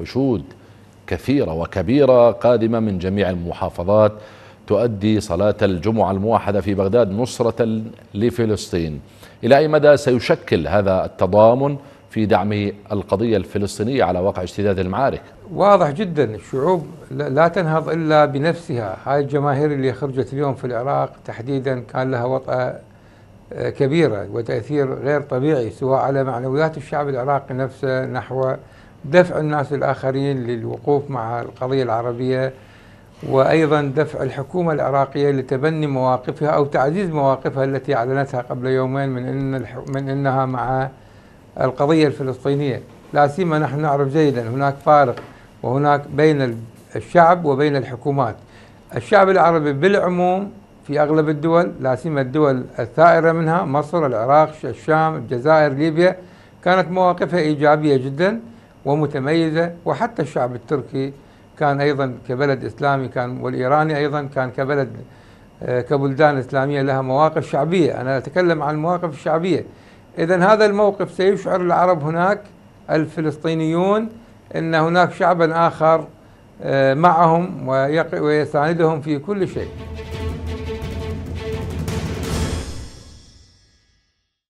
حشود كثيرة وكبيرة قادمة من جميع المحافظات تؤدي صلاة الجمعة الموحدة في بغداد نصرة لفلسطين إلى أي مدى سيشكل هذا التضامن في دعم القضية الفلسطينية على واقع اشتداد المعارك واضح جدا الشعوب لا تنهض إلا بنفسها هاي الجماهير اللي خرجت اليوم في العراق تحديدا كان لها وطأة كبيرة وتأثير غير طبيعي سواء على معنويات الشعب العراقي نفسه نحو دفع الناس الآخرين للوقوف مع القضية العربية وأيضا دفع الحكومة العراقية لتبني مواقفها أو تعزيز مواقفها التي أعلنتها قبل يومين من, إن من أنها مع القضية الفلسطينية لا سيما نحن نعرف جيدا هناك فارق وهناك بين الشعب وبين الحكومات الشعب العربي بالعموم في أغلب الدول لا سيما الدول الثائرة منها مصر العراق الشام الجزائر ليبيا كانت مواقفها إيجابية جدا ومتميزة وحتى الشعب التركي كان أيضا كبلد إسلامي كان والإيراني أيضا كان كبلد آه، كبلدان إسلامية لها مواقف شعبية أنا أتكلم عن المواقف الشعبية إذا هذا الموقف سيشعر العرب هناك الفلسطينيون أن هناك شعبا آخر آه، معهم ويساندهم في كل شيء